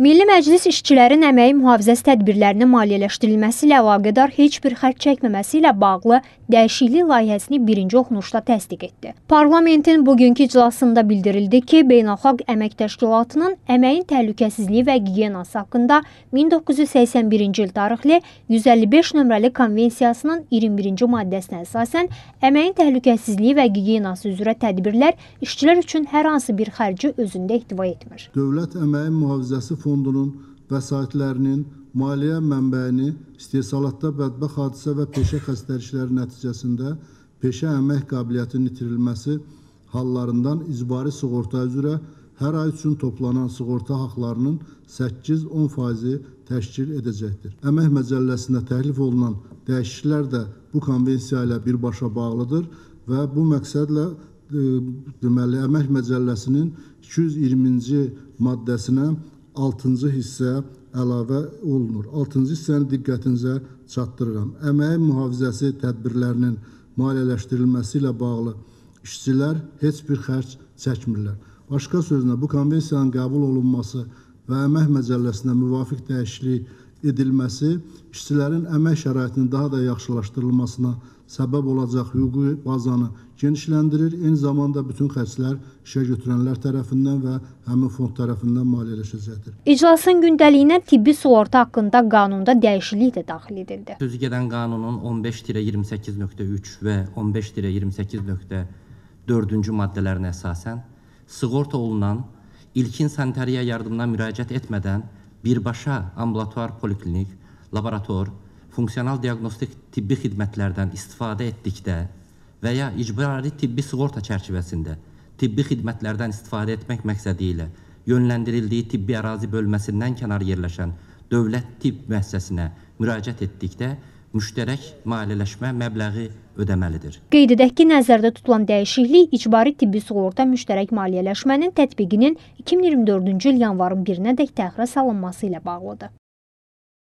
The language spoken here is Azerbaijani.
Milli Məclis işçilərin əməyi mühafizəsi tədbirlərinin maliyyələşdirilməsi ilə əlaqədar heç bir xərç çəkməməsi ilə bağlı dəyişiklik layihəsini birinci oxunuşda təsdiq etdi. Parlamentin bugünkü iclasında bildirildi ki, Beynəlxalq Əmək Təşkilatının əməyin təhlükəsizliyi və gigiyenası haqqında 1981-ci il tarixli 155 nömrəli konvensiyasının 21-ci maddəsinə əsasən əməyin təhlükəsizliyi və gigiyenası üzrə tədbirlər işçilər üçün hər hansı bir xərci özündə ehtiva etmir. Dövlət Əməyin Mühafizəsi Fondu fondunun vəsaitlərinin maliyyə mənbəyini istehsalatda bədbəxt hadisə və peşə xəstəlikləri nəticəsində peşə əmək qabiliyyətinin itirilməsi hallarından icbari sığorta üzrə hər ay üçün toplanan sığorta haqlarının 8-10 faizi təşkil edəcəkdir. Əmək məcəlləsində təklif olunan dəyişikliklər də bu konvensiya ilə birbaşa bağlıdır və bu məqsədlə e, deməli əmək məcəlləsinin 220-ci maddəsinə 6-cı hissə əlavə olunur. 6-cı hissəni diqqətinizə çatdırıram. Əməyin mühafizəsi tədbirlərinin maliyyələşdirilməsi ilə bağlı işçilər heç bir xərç çəkmirlər. Başqa sözlə, bu konvensiyanın qəbul olunması və əmək məcəlləsinə müvafiq dəyişiklik edilməsi işçilərin əmək şəraitinin daha da yaxşılaşdırılmasına səbəb olacaq hüquqi bazanı genişləndirir, eyni zamanda bütün xərclər işə götürənlər tərəfindən və həmin fond tərəfindən maliyyələşəcəkdir. İclasın gündəliyinə tibbi sığorta haqqında qanunda dəyişiklik də daxil edildi. Sözü gedən qanunun 15-28.3 və 15-28.4-cü maddələrinə əsasən sığorta olunan ilkin sanitariya yardımına müraciət etmədən birbaşa ambulatuar poliklinik, laborator, funksional diaqnostik tibbi xidmətlərdən istifadə etdikdə və ya icbari tibbi sığorta çərçivəsində tibbi xidmətlərdən istifadə etmək məqsədi ilə yönləndirildiyi tibbi ərazi bölməsindən kənar yerləşən dövlət tibb müəssisəsinə müraciət etdikdə müştərək maliyyələşmə məbləği ödəməlidir. Qeyd edək ki, nəzərdə tutulan dəyişiklik icbari tibbi sığorta müştərək maliyyələşmənin tətbiqinin 2024-cü il yanvarın 1-nədək təxirə salınması ilə bağlıdır.